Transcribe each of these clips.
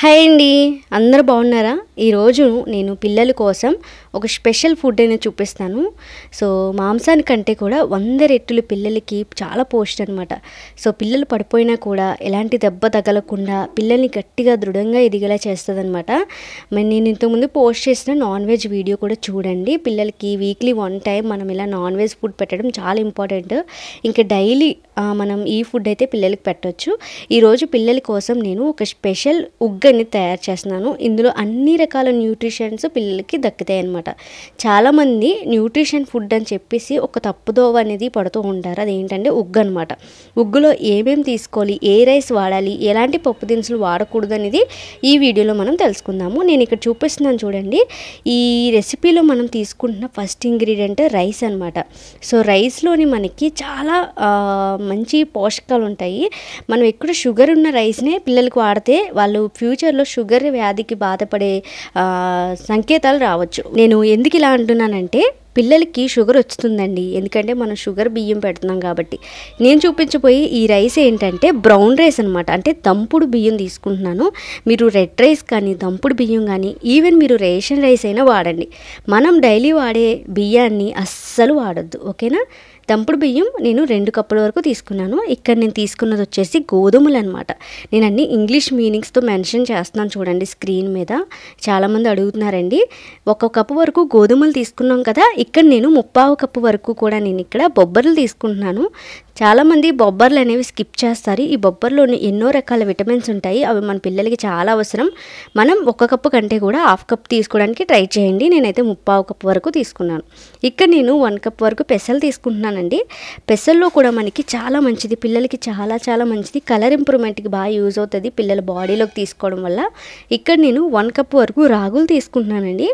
hi అండి అందరూ బాగున్నారా ఈరోజు నేను పిల్లల కోసం ఒక స్పెషల్ ఫుడ్ అయినా చూపిస్తాను సో మాంసానికంటే కూడా వంద రెట్టులు పిల్లలకి చాలా పోస్ట్ అనమాట సో పిల్లలు పడిపోయినా కూడా ఎలాంటి దెబ్బ తగలకుండా పిల్లల్ని గట్టిగా దృఢంగా ఎదిగేలా చేస్తుంది అనమాట మరి నేను ఇంతకుముందు పోస్ట్ చేసిన నాన్ వెజ్ వీడియో కూడా చూడండి పిల్లలకి వీక్లీ వన్ టైం మనం ఇలా నాన్ వెజ్ ఫుడ్ పెట్టడం చాలా ఇంపార్టెంట్ ఇంకా డైలీ మనం ఈ ఫుడ్ అయితే పిల్లలకి పెట్టవచ్చు ఈరోజు పిల్లల కోసం నేను ఒక స్పెషల్ ఉగ్గని తయారు చేస్తున్నాను ఇందులో అన్ని రకాల న్యూట్రిషన్స్ పిల్లలకి దక్కుతాయి అనమాట అనమాట చాలామంది న్యూట్రిషన్ ఫుడ్ అని చెప్పేసి ఒక తప్పుదోవ అనేది పడుతూ ఉంటారు అదేంటంటే ఉగ్గు అనమాట ఉగ్గులో ఏమేమి తీసుకోవాలి ఏ రైస్ వాడాలి ఎలాంటి పప్పు దినుసులు వాడకూడదు అనేది ఈ వీడియోలో మనం తెలుసుకుందాము నేను ఇక్కడ చూపిస్తున్నాను చూడండి ఈ రెసిపీలో మనం తీసుకుంటున్న ఫస్ట్ ఇంగ్రీడియంట్ రైస్ అనమాట సో రైస్లోని మనకి చాలా మంచి పోషకాలు ఉంటాయి మనం ఎక్కడ షుగర్ ఉన్న రైస్నే పిల్లలకు వాడితే వాళ్ళు ఫ్యూచర్లో షుగర్ వ్యాధికి బాధపడే సంకేతాలు రావచ్చు నేను నేను ఎందుకు ఇలా అంటున్నానంటే పిల్లలకి షుగర్ వస్తుందండి ఎందుకంటే మనం షుగర్ బియ్యం పెడుతున్నాం కాబట్టి నేను చూపించబోయే ఈ రైస్ ఏంటంటే బ్రౌన్ రైస్ అనమాట అంటే దంపుడు బియ్యం తీసుకుంటున్నాను మీరు రెడ్ రైస్ కానీ దంపుడు బియ్యం కానీ ఈవెన్ మీరు రేషన్ రైస్ అయినా వాడండి మనం డైలీ వాడే బియ్యాన్ని అస్సలు వాడద్దు ఓకేనా దంపుడు బియ్యం నేను రెండు కప్పుల వరకు తీసుకున్నాను ఇక్కడ నేను తీసుకున్నది వచ్చేసి గోధుమలు అనమాట నేను అన్ని ఇంగ్లీష్ మీనింగ్స్తో మెన్షన్ చేస్తున్నాను చూడండి స్క్రీన్ మీద చాలామంది అడుగుతున్నారండి ఒక కప్పు వరకు గోధుమలు తీసుకున్నాం కదా ఇక్కడ నేను ముప్పావు కప్పు వరకు కూడా నేను ఇక్కడ బొబ్బర్లు తీసుకుంటున్నాను చాలామంది బొబ్బర్లు అనేవి స్కిప్ చేస్తారు ఈ బొబ్బర్లోని ఎన్నో రకాల విటమిన్స్ ఉంటాయి అవి మన పిల్లలకి చాలా అవసరం మనం ఒక కప్పు కంటే కూడా హాఫ్ కప్ తీసుకోవడానికి ట్రై చేయండి నేనైతే ముప్పావు కప్పు వరకు తీసుకున్నాను ఇక్కడ నేను వన్ కప్ వరకు పెసలు తీసుకుంటున్నాను చెప్తానండి పెసల్లో కూడా మనకి చాలా మంచిది పిల్లలకి చాలా చాలా మంచిది కలర్ ఇంప్రూవ్మెంట్కి బాగా యూజ్ అవుతుంది పిల్లల బాడీలోకి తీసుకోవడం వల్ల ఇక్కడ నేను వన్ కప్ వరకు రాగులు తీసుకుంటున్నానండి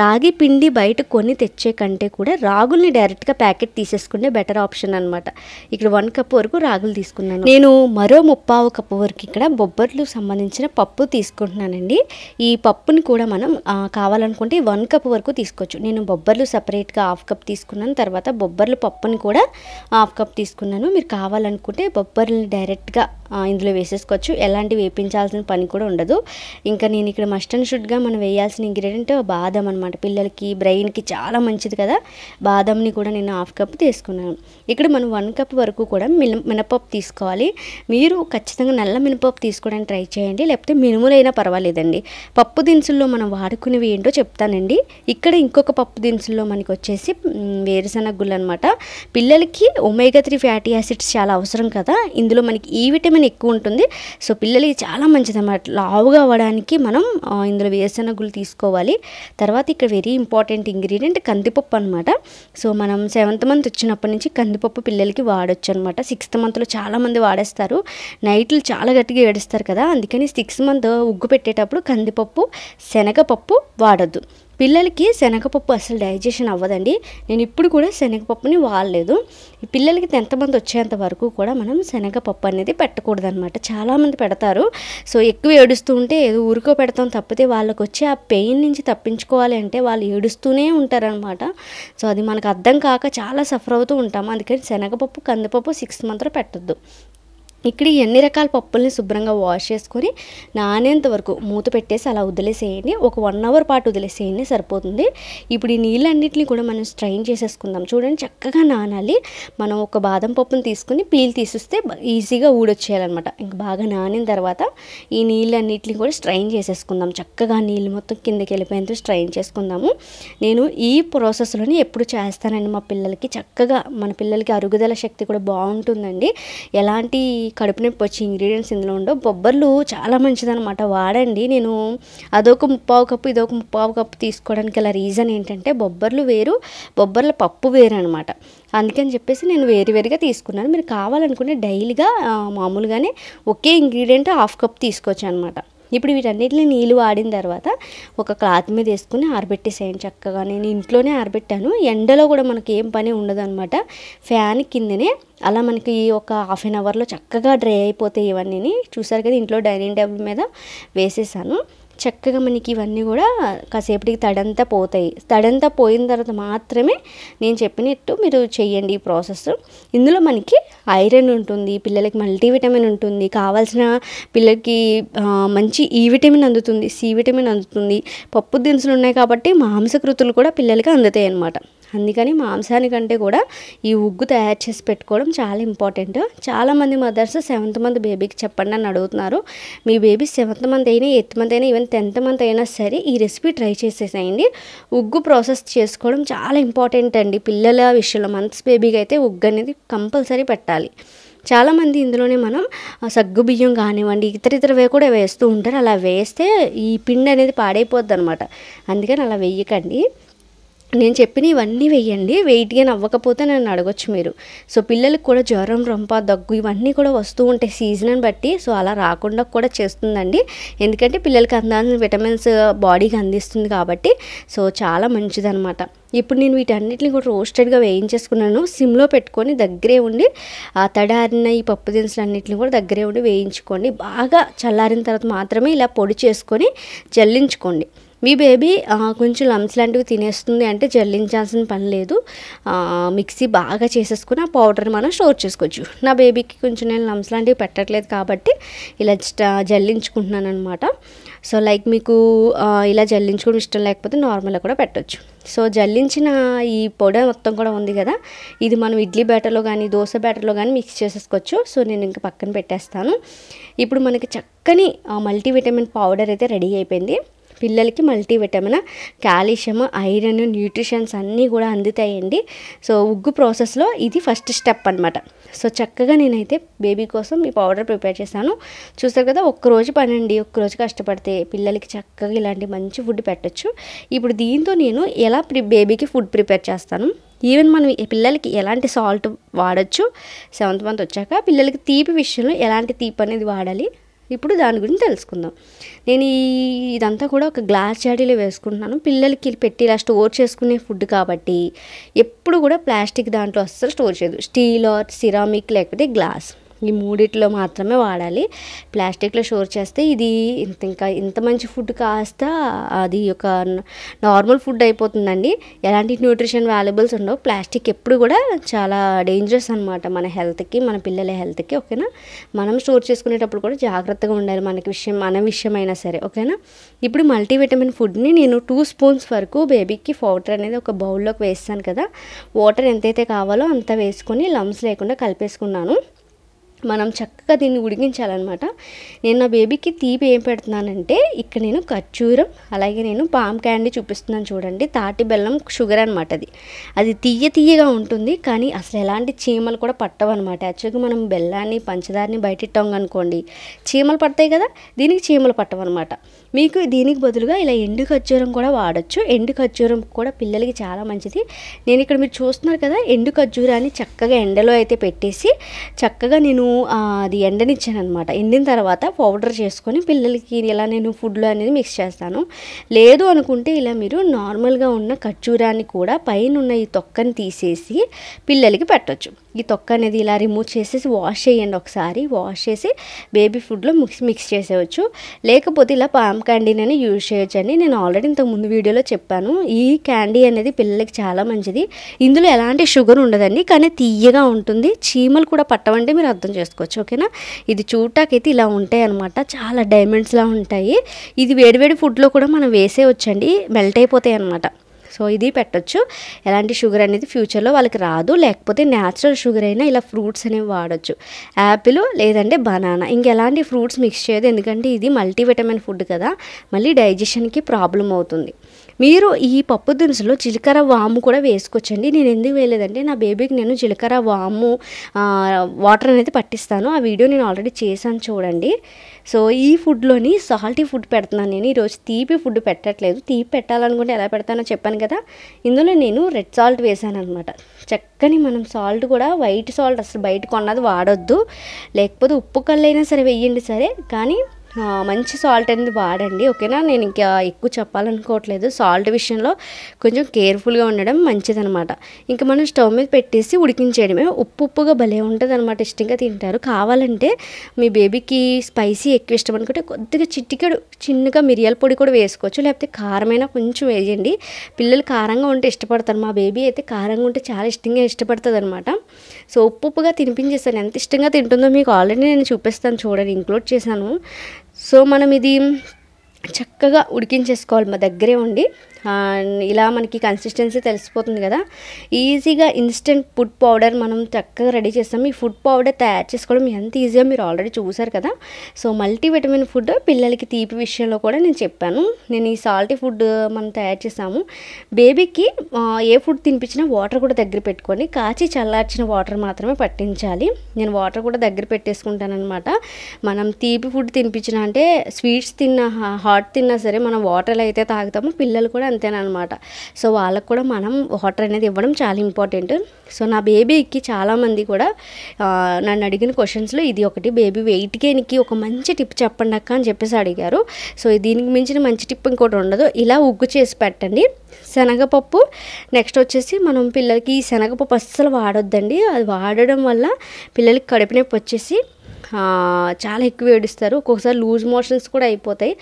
రాగి పిండి బయట కొని తెచ్చే కంటే కూడా రాగుల్ని డైరెక్ట్గా ప్యాకెట్ తీసేసుకుంటే బెటర్ ఆప్షన్ అనమాట ఇక్కడ వన్ కప్ వరకు రాగులు తీసుకున్నాను నేను మరో ముప్పావు కప్పు వరకు ఇక్కడ బొబ్బర్లు సంబంధించిన పప్పు తీసుకుంటున్నానండి ఈ పప్పుని కూడా మనం కావాలనుకుంటే వన్ కప్ వరకు తీసుకోవచ్చు నేను బొబ్బర్లు సపరేట్గా హాఫ్ కప్ తీసుకున్నాను తర్వాత బొబ్బర్లు పప్పుని కూడా హాఫ్ కప్ తీసుకున్నాను మీరు కావాలనుకుంటే బొబ్బర్లని డైరెక్ట్గా ఇందులో వేసేసుకోవచ్చు ఎలాంటి వేపించాల్సిన పని కూడా ఉండదు ఇంకా నేను ఇక్కడ మస్ట్ అండ్ షుడ్గా మనం వేయాల్సిన ఇంగ్రీడియంట్ బాదం అనమాట పిల్లలకి బ్రెయిన్కి చాలా మంచిది కదా బాదంని కూడా నేను హాఫ్ కప్ తీసుకున్నాను ఇక్కడ మనం వన్ కప్ వరకు కూడా మిన మినపప్పు తీసుకోవాలి మీరు ఖచ్చితంగా నల్ల మినపప్పు తీసుకోవడానికి ట్రై చేయండి లేకపోతే మినుములైనా పర్వాలేదండి పప్పు దినుసుల్లో మనం వాడుకునేవి ఏంటో చెప్తానండి ఇక్కడ ఇంకొక పప్పు దినుసుల్లో మనకి వచ్చేసి వేరుశనగ గుళ్ళు అనమాట పిల్లలకి ఒమేగా త్రీ ఫ్యాటీ యాసిడ్స్ చాలా అవసరం కదా ఇందులో మనకి ఈ విటమిన్ విటమిన్ ఎక్కువ ఉంటుంది సో పిల్లలకి చాలా మంచిది అన్నమాట లావుగా అవ్వడానికి మనం ఇందులో వేరుశనగులు తీసుకోవాలి తర్వాత ఇక్కడ వెరీ ఇంపార్టెంట్ ఇంగ్రీడియంట్ కందిపప్పు అనమాట సో మనం సెవెంత్ మంత్ వచ్చినప్పటి నుంచి కందిపప్పు పిల్లలకి వాడొచ్చు అనమాట సిక్స్త్ మంత్లో చాలామంది వాడేస్తారు నైట్లు చాలా గట్టిగా ఏడుస్తారు కదా అందుకని సిక్స్త్ మంత్ ఉగ్గు పెట్టేటప్పుడు కందిపప్పు శనగపప్పు వాడద్దు పిల్లలకి శనగపప్పు అసలు డైజెషన్ అవ్వదండి నేను ఇప్పుడు కూడా శనగపప్పుని వాడలేదు పిల్లలకి ఎంతమంది వచ్చేంత వరకు కూడా మనం శనగపప్పు అనేది పెట్టకూడదు అనమాట చాలామంది పెడతారు సో ఎక్కువ ఏడుస్తూ ఉంటే ఏదో ఊరికో పెడతాం తప్పితే వాళ్ళకి వచ్చి ఆ పెయిన్ నుంచి తప్పించుకోవాలి అంటే వాళ్ళు ఏడుస్తూనే ఉంటారనమాట సో అది మనకు అర్థం కాక చాలా సఫర్ అవుతూ ఉంటాము అందుకని శనగపప్పు కందిపప్పు సిక్స్ మంత్లో పెట్టద్దు ఇక్కడ ఎన్ని రకాల పప్పుల్ని శుభ్రంగా వాష్ చేసుకొని నానేంత వరకు మూత పెట్టేసి అలా వదిలేసేయండి ఒక వన్ అవర్ పాటు వదిలేసేయండి సరిపోతుంది ఇప్పుడు ఈ నీళ్ళన్నింటినీ కూడా మనం స్ట్రైన్ చేసేసుకుందాం చూడండి చక్కగా నానాలి మనం ఒక బాదం పప్పును తీసుకుని పీల్ తీసిస్తే ఈజీగా ఊడొచ్చేయాలన్నమాట ఇంకా బాగా నానిన తర్వాత ఈ నీళ్ళన్నింటినీ కూడా స్ట్రైన్ చేసేసుకుందాం చక్కగా నీళ్ళు మొత్తం కిందకి వెళ్ళిపోయినంత స్ట్రైన్ చేసుకుందాము నేను ఈ ప్రాసెస్లోని ఎప్పుడు చేస్తానండి మా పిల్లలకి చక్కగా మన పిల్లలకి అరుగుదల శక్తి కూడా బాగుంటుందండి ఎలాంటి కడుపు నొప్పి వచ్చే ఇంగ్రీడియంట్స్ ఇందులో ఉండవు బొబ్బర్లు చాలా మంచిదనమాట వాడండి నేను అదొక ముప్పావు కప్పు ఇదొక ముప్పావు కప్పు తీసుకోవడానికి గల రీజన్ ఏంటంటే బొబ్బర్లు వేరు బొబ్బర్ల పప్పు వేరు అనమాట అందుకని చెప్పేసి నేను వేరువేరుగా తీసుకున్నాను మీరు కావాలనుకుంటే డైలీగా మామూలుగానే ఒకే ఇంగ్రీడియంట్ హాఫ్ కప్ తీసుకోవచ్చు అనమాట ఇప్పుడు వీటన్నిటిని నీళ్ళు వాడిన తర్వాత ఒక క్లాత్ మీద వేసుకుని ఆరబెట్టేసేయండి చక్కగా నేను ఇంట్లోనే ఆరబెట్టాను ఎండలో కూడా మనకి ఏం పని ఉండదు అనమాట ఫ్యాన్ కిందనే అలా మనకి ఈ ఒక హాఫ్ అన్ అవర్లో చక్కగా డ్రై అయిపోతాయి ఇవన్నీ చూసారు కదా ఇంట్లో డైనింగ్ టేబుల్ మీద వేసేసాను చక్కగా మనకి ఇవన్నీ కూడా కాసేపటికి తడంతా పోతాయి తడంతా పోయిన తర్వాత మాత్రమే నేను చెప్పినట్టు మీరు చేయండి ఈ ప్రాసెస్ ఇందులో మనకి ఐరన్ ఉంటుంది పిల్లలకి మల్టీవిటమిన్ ఉంటుంది కావాల్సిన పిల్లలకి మంచి ఈ విటమిన్ అందుతుంది సి విటమిన్ అందుతుంది పప్పు దినుసులు ఉన్నాయి కాబట్టి మాంసకృతులు కూడా పిల్లలకి అందుతాయి అన్నమాట అందుకని మాంసానికంటే కూడా ఈ ఉగ్గు తయారు చేసి పెట్టుకోవడం చాలా ఇంపార్టెంట్ చాలామంది మదర్స్ సెవెంత్ మంత్ బేబీకి చెప్పండి అని అడుగుతున్నారు మీ బేబీ సెవెంత్ మంత్ అయినా ఎయిత్ మంత్ అయినా ఈవెన్ టెన్త్ మంత్ అయినా సరే ఈ రెసిపీ ట్రై చేసేసేయండి ఉగ్గు ప్రాసెస్ చేసుకోవడం చాలా ఇంపార్టెంట్ అండి పిల్లల విషయంలో మంత్స్ బేబీకి అయితే ఉగ్గు అనేది కంపల్సరీ పెట్టాలి చాలామంది ఇందులోనే మనం సగ్గుబియ్యం కానివ్వండి ఇతర ఇతరవే కూడా వేస్తూ ఉంటారు అలా వేస్తే ఈ పిండి అనేది పాడైపోద్ది అనమాట అందుకని అలా వేయకండి నేను చెప్పిన ఇవన్నీ వేయండి వెయిట్ గెయిన్ అవ్వకపోతే నన్ను అడగొచ్చు మీరు సో పిల్లలకు కూడా జ్వరం రొంప దగ్గు ఇవన్నీ కూడా వస్తూ ఉంటాయి సీజన్ బట్టి సో అలా రాకుండా కూడా చేస్తుందండి ఎందుకంటే పిల్లలకి అందాల్సిన విటమిన్స్ బాడీకి అందిస్తుంది కాబట్టి సో చాలా మంచిదనమాట ఇప్పుడు నేను వీటన్నిటిని కూడా రోస్టెడ్గా వేయించేసుకున్నాను సిమ్లో పెట్టుకొని దగ్గరే ఉండి ఆ తడారిన ఈ పప్పు దినుసులు అన్నింటిని కూడా దగ్గరే ఉండి వేయించుకోండి బాగా చల్లారిన తర్వాత మాత్రమే ఇలా పొడి చేసుకొని జల్లించుకోండి మీ బేబీ కొంచెం లమ్స్ లాంటివి తినేస్తుంది అంటే జల్లించాల్సిన పని లేదు మిక్సీ బాగా చేసేసుకుని ఆ పౌడర్ మనం స్టోర్ చేసుకోవచ్చు నా బేబీకి కొంచెం నేను లమ్స్ లాంటివి పెట్టట్లేదు కాబట్టి ఇలా జల్లించుకుంటున్నాను అనమాట సో లైక్ మీకు ఇలా జల్లించుకోవడం ఇష్టం లేకపోతే నార్మల్గా కూడా పెట్టచ్చు సో జల్లించిన ఈ పొడి మొత్తం కూడా ఉంది కదా ఇది మనం ఇడ్లీ బ్యాటర్లో కానీ దోశ బ్యాటర్లో కానీ మిక్స్ చేసేసుకోవచ్చు సో నేను ఇంకా పక్కన పెట్టేస్తాను ఇప్పుడు మనకి చక్కని మల్టీవిటమిన్ పౌడర్ అయితే రెడీ అయిపోయింది పిల్లలకి మల్టీవిటమిన్ కాల్షియం ఐరన్ న్యూట్రిషన్స్ అన్నీ కూడా అందుతాయండి సో ఉగ్గు ప్రాసెస్లో ఇది ఫస్ట్ స్టెప్ అనమాట సో చక్కగా నేనైతే బేబీ కోసం ఈ పౌడర్ ప్రిపేర్ చేశాను చూస్తారు కదా ఒక్కరోజు పని అండి ఒక్కరోజు కష్టపడితే పిల్లలకి చక్కగా ఇలాంటి మంచి ఫుడ్ పెట్టచ్చు ఇప్పుడు దీంతో నేను ఎలా బేబీకి ఫుడ్ ప్రిపేర్ చేస్తాను ఈవెన్ మనం పిల్లలకి ఎలాంటి సాల్ట్ వాడచ్చు సెవెంత్ మంత్ వచ్చాక పిల్లలకి తీపి విషయంలో ఎలాంటి తీపి అనేది వాడాలి ఇప్పుడు దాని గురించి తెలుసుకుందాం నేను ఈ ఇదంతా కూడా ఒక గ్లాస్ జాడీలో వేసుకుంటున్నాను పిల్లలకి పెట్టి ఇలా స్టోర్ చేసుకునే ఫుడ్ కాబట్టి ఎప్పుడు కూడా ప్లాస్టిక్ దాంట్లో అస్సలు స్టోర్ చేయదు స్టీల్ ఆర్ సిరామిక్ లేకపోతే గ్లాస్ ఈ మూడిట్లో మాత్రమే వాడాలి ప్లాస్టిక్లో స్టోర్ చేస్తే ఇది ఇంత ఇంకా ఇంత మంచి ఫుడ్ కాస్త అది ఒక నార్మల్ ఫుడ్ అయిపోతుందండి ఎలాంటి న్యూట్రిషన్ వాల్యుబుల్స్ ఉండవు ప్లాస్టిక్ ఎప్పుడు కూడా చాలా డేంజరస్ అనమాట మన హెల్త్కి మన పిల్లల హెల్త్కి ఓకేనా మనం స్టోర్ చేసుకునేటప్పుడు కూడా జాగ్రత్తగా ఉండాలి మనకి విషయం మన విషయమైనా సరే ఓకేనా ఇప్పుడు మల్టీవిటమిన్ ఫుడ్ని నేను టూ స్పూన్స్ వరకు బేబీకి పౌడర్ అనేది ఒక బౌల్లోకి వేస్తాను కదా వాటర్ ఎంతైతే కావాలో అంత వేసుకొని లమ్స్ లేకుండా కలిపేసుకున్నాను మనం చక్కగా దీన్ని ఉడికించాలన్నమాట నేను నా బేబీకి తీపి ఏం పెడుతున్నానంటే ఇక్కడ నేను ఖర్చూరం అలాగే నేను పామ్ క్యాండీ చూపిస్తున్నాను చూడండి తాటి బెల్లం షుగర్ అనమాట అది అది తీయ తీయగా ఉంటుంది కానీ అసలు ఎలాంటి చీమలు కూడా అనమాట యాక్చువల్గా మనం బెల్లాన్ని పంచదారని బయటెట్టాం అనుకోండి చీమలు పడతాయి కదా దీనికి చీమలు అనమాట మీకు దీనికి బదులుగా ఇలా ఎండు ఖర్జూరం కూడా వాడచ్చు ఎండు ఖర్జూరం కూడా పిల్లలకి చాలా మంచిది నేను ఇక్కడ మీరు చూస్తున్నారు కదా ఎండు ఖర్జూరాన్ని చక్కగా ఎండలో అయితే పెట్టేసి చక్కగా నేను అది ఎండనిచ్చాను అనమాట ఎండిన తర్వాత పౌడర్ చేసుకొని పిల్లలకి ఇలా నేను ఫుడ్లో అనేది మిక్స్ చేస్తాను లేదు అనుకుంటే ఇలా మీరు నార్మల్గా ఉన్న ఖర్జూరాన్ని కూడా పైన ఉన్న ఈ తొక్కని తీసేసి పిల్లలకి పెట్టచ్చు ఈ తొక్క అనేది ఇలా రిమూవ్ చేసేసి వాష్ చేయండి ఒకసారి వాష్ చేసి బేబీ ఫుడ్లో మిక్స్ మిక్స్ చేసేవచ్చు లేకపోతే ఇలా పామ్ క్యాండీని యూజ్ చేయొచ్చండి నేను ఆల్రెడీ ఇంతకుముందు ముందు వీడియోలో చెప్పాను ఈ క్యాండీ అనేది పిల్లలకి చాలా మంచిది ఇందులో ఎలాంటి షుగర్ ఉండదండి కానీ తీయగా ఉంటుంది చీమలు కూడా పట్టవంటే మీరు అర్థం చేసుకోవచ్చు ఓకేనా ఇది చూడటాకైతే ఇలా ఉంటాయి అనమాట చాలా డైమండ్స్లా ఉంటాయి ఇది వేడివేడి ఫుడ్లో కూడా మనం వేసేయచ్చండి మెల్ట్ అయిపోతాయి అనమాట సో ఇది పెట్టచ్చు ఎలాంటి షుగర్ అనేది ఫ్యూచర్లో వాళ్ళకి రాదు లేకపోతే న్యాచురల్ షుగర్ అయినా ఇలా ఫ్రూట్స్ అనేవి వాడచ్చు యాపిల్ లేదంటే బనానా ఇంకెలాంటి ఫ్రూట్స్ మిక్స్ చేయదు ఎందుకంటే ఇది మల్టీవిటమిన్ ఫుడ్ కదా మళ్ళీ డైజెషన్కి ప్రాబ్లం అవుతుంది మీరు ఈ పప్పు దినుసులో జీలకర్ర వాము కూడా వేసుకోవచ్చండి నేను ఎందుకు వేయలేదంటే నా బేబీకి నేను జీలకర్ర వాము వాటర్ అనేది పట్టిస్తాను ఆ వీడియో నేను ఆల్రెడీ చేశాను చూడండి సో ఈ ఫుడ్లోని సాల్టీ ఫుడ్ పెడుతున్నాను నేను ఈరోజు తీపి ఫుడ్ పెట్టట్లేదు తీపి పెట్టాలనుకుంటే ఎలా పెడతానో చెప్పాను కదా ఇందులో నేను రెడ్ సాల్ట్ వేశాను అనమాట చక్కని మనం సాల్ట్ కూడా వైట్ సాల్ట్ అసలు బయట కొన్నది వాడొద్దు లేకపోతే ఉప్పు కళ్ళైనా సరే వెయ్యండి సరే కానీ మంచి సాల్ట్ అనేది వాడండి ఓకేనా నేను ఇంకా ఎక్కువ చెప్పాలనుకోవట్లేదు సాల్ట్ విషయంలో కొంచెం కేర్ఫుల్గా ఉండడం మంచిది అనమాట ఇంకా మనం స్టవ్ మీద పెట్టేసి ఉడికించేయడమే ఉప్పు ఉప్పుగా భలే ఉంటుంది అనమాట ఇష్టంగా తింటారు కావాలంటే మీ బేబీకి స్పైసీ ఎక్కువ ఇష్టం అనుకుంటే కొద్దిగా చిట్టికడు చిన్నగా మిరియాల పొడి కూడా వేసుకోవచ్చు లేకపోతే కారమైన కొంచెం వేయండి పిల్లలు కారంగా ఉంటే ఇష్టపడతారు మా బేబీ అయితే కారంగా ఉంటే చాలా ఇష్టంగా ఇష్టపడుతుంది అనమాట సో ఉప్పు ఉప్పుగా తినిపించేస్తాను ఎంత ఇష్టంగా తింటుందో మీకు ఆల్రెడీ నేను చూపిస్తాను చూడండి ఇంక్లూడ్ చేశాను సో మనం ఇది చక్కగా ఉడికించేసుకోవాలి మా దగ్గరే ఉండి ఇలా మనకి కన్సిస్టెన్సీ తెలిసిపోతుంది కదా ఈజీగా ఇన్స్టెంట్ ఫుడ్ పౌడర్ మనం చక్కగా రెడీ చేస్తాం ఈ ఫుడ్ పౌడర్ తయారు చేసుకోవడం ఎంత ఈజీగా మీరు ఆల్రెడీ చూసారు కదా సో మల్టీవిటమిన్ ఫుడ్ పిల్లలకి తీపి విషయంలో కూడా నేను చెప్పాను నేను ఈ సాల్టీ ఫుడ్ మనం తయారు చేసాము బేబీకి ఏ ఫుడ్ తినిపించినా వాటర్ కూడా దగ్గర పెట్టుకొని కాచి చల్లార్చిన వాటర్ మాత్రమే పట్టించాలి నేను వాటర్ కూడా దగ్గర పెట్టేసుకుంటానమాట మనం తీపి ఫుడ్ తినిపించినా అంటే స్వీట్స్ తిన్నా హాట్ తిన్నా సరే మనం వాటర్ అయితే తాగుతాము పిల్లలు కూడా అంతేనమాట సో వాళ్ళకు కూడా మనం వాటర్ అనేది ఇవ్వడం చాలా ఇంపార్టెంట్ సో నా బేబీకి చాలామంది కూడా నన్ను అడిగిన క్వశ్చన్స్లో ఇది ఒకటి బేబీ వెయిట్ గెయిన్కి ఒక మంచి టిప్ చెప్పండి అక్క అని చెప్పేసి అడిగారు సో దీనికి మించిన మంచి టిప్ ఇంకోటి ఉండదు ఇలా ఉగ్గు చేసి పెట్టండి శనగపప్పు నెక్స్ట్ వచ్చేసి మనం పిల్లలకి ఈ శనగపప్పు అస్సలు వాడొద్దండి అది వాడడం వల్ల పిల్లలకి కడుపు నొప్పి వచ్చేసి చాలా ఎక్కువ ఏడుస్తారు ఒక్కొక్కసారి లూజ్ మోషన్స్ కూడా అయిపోతాయి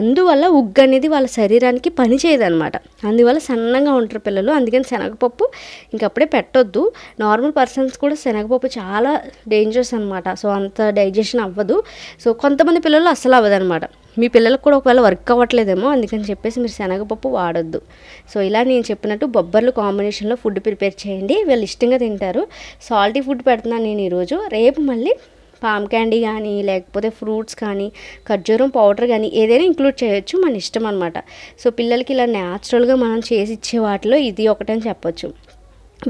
అందువల్ల ఉగ్గు అనేది వాళ్ళ శరీరానికి పని చేయదనమాట అందువల్ల సన్నగా ఉంటారు పిల్లలు అందుకని శనగపప్పు ఇంకప్పుడే పెట్టొద్దు నార్మల్ పర్సన్స్ కూడా శనగపప్పు చాలా డేంజరస్ అనమాట సో అంత డైజెషన్ అవ్వదు సో కొంతమంది పిల్లలు అస్సలు అవ్వదనమాట మీ పిల్లలకు కూడా ఒకవేళ వర్క్ అవ్వట్లేదేమో అందుకని చెప్పేసి మీరు శనగపప్పు వాడొద్దు సో ఇలా నేను చెప్పినట్టు బొబ్బర్లు కాంబినేషన్లో ఫుడ్ ప్రిపేర్ చేయండి వీళ్ళు ఇష్టంగా తింటారు సాల్టీ ఫుడ్ పెడుతున్నాను నేను ఈరోజు రేపు మళ్ళీ పామ్ క్యాండీ కానీ లేకపోతే ఫ్రూట్స్ కానీ ఖర్జూరం పౌడర్ కానీ ఏదైనా ఇంక్లూడ్ చేయొచ్చు మన ఇష్టం అనమాట సో పిల్లలకి ఇలా న్యాచురల్గా మనం చేసి ఇచ్చే వాటిలో ఇది ఒకటని చెప్పొచ్చు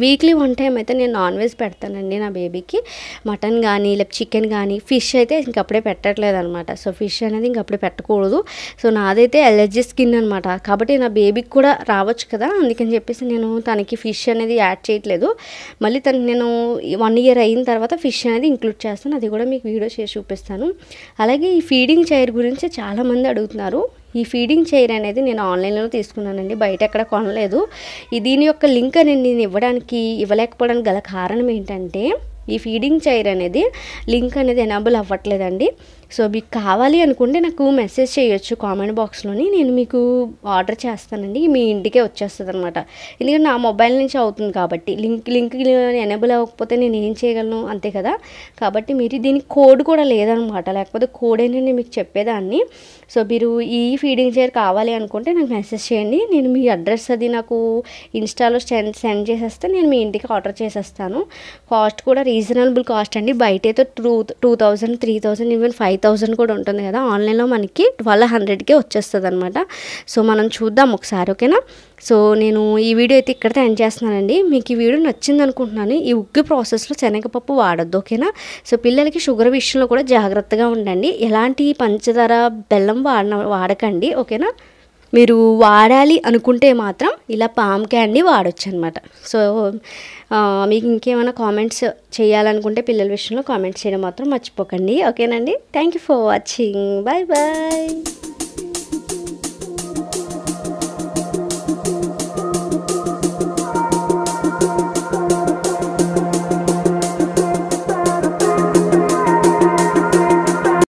వీక్లీ వన్ టైం అయితే నేను నాన్ వెజ్ పెడతానండి నా బేబీకి మటన్ కానీ లేకపోతే చికెన్ కానీ ఫిష్ అయితే ఇంకప్పుడే పెట్టట్లేదు అనమాట సో ఫిష్ అనేది ఇంకప్పుడే పెట్టకూడదు సో నాదైతే ఎలర్జీ స్కిన్ అనమాట కాబట్టి నా బేబీకి కూడా రావచ్చు కదా అందుకని చెప్పేసి నేను తనకి ఫిష్ అనేది యాడ్ చేయట్లేదు మళ్ళీ తను నేను వన్ ఇయర్ అయిన తర్వాత ఫిష్ అనేది ఇంక్లూడ్ చేస్తాను అది కూడా మీకు వీడియో చేసి చూపిస్తాను అలాగే ఈ ఫీడింగ్ చైర్ గురించి చాలామంది అడుగుతున్నారు ఈ ఫీడింగ్ చైర్ అనేది నేను ఆన్లైన్లో తీసుకున్నానండి బయట ఎక్కడ కొనలేదు దీని యొక్క లింక్ అనేది నేను ఇవ్వడానికి ఇవ్వలేకపోవడానికి గల కారణం ఏంటంటే ఈ ఫీడింగ్ చైర్ అనేది లింక్ అనేది ఎనాబుల్ అవ్వట్లేదండి సో మీకు కావాలి అనుకుంటే నాకు మెసేజ్ చేయొచ్చు కామెంట్ బాక్స్లోని నేను మీకు ఆర్డర్ చేస్తానండి మీ ఇంటికే వచ్చేస్తుంది అనమాట ఎందుకంటే నా మొబైల్ నుంచి అవుతుంది కాబట్టి లింక్ లింక్ ఎనేబుల్ అవ్వకపోతే నేను ఏం చేయగలను అంతే కదా కాబట్టి మీరు దీనికి కోడ్ కూడా లేదనమాట లేకపోతే కోడ్ అయినా నేను మీకు చెప్పేదాన్ని సో మీరు ఈ ఫీడింగ్ చైర్ కావాలి అనుకుంటే నాకు మెసేజ్ చేయండి నేను మీ అడ్రస్ అది నాకు ఇన్స్టాలో సెండ్ సెండ్ చేసేస్తే నేను మీ ఇంటికి ఆర్డర్ చేసేస్తాను కాస్ట్ కూడా రీజనబుల్ కాస్ట్ అండి బయట అయితే two two thousand three thousand even five thousand కూడా ఉంటుంది కదా ఆన్లైన్లో మనకి ట్వెల్వ్ హండ్రెడ్కే వచ్చేస్తుంది అనమాట సో మనం చూద్దాం ఒకసారి ఓకేనా సో నేను ఈ వీడియో అయితే ఇక్కడ ఎండ్ చేస్తున్నానండి మీకు ఈ వీడియో నచ్చింది అనుకుంటున్నాను ఈ ఉగ్గు ప్రాసెస్లో శనగపప్పు వాడద్దు ఓకేనా సో పిల్లలకి షుగర్ విషయంలో కూడా జాగ్రత్తగా ఉండండి ఎలాంటి పంచదార బెల్లం వాడిన వాడకండి ఓకేనా మీరు వాడాలి అనుకుంటే మాత్రం ఇలా పామ్ క్యాండ్ని వాడచ్చు అనమాట సో మీకు ఇంకేమైనా కామెంట్స్ చేయాలనుకుంటే పిల్లల విషయంలో కామెంట్స్ చేయడం మాత్రం మర్చిపోకండి ఓకేనండి thank you for watching bye bye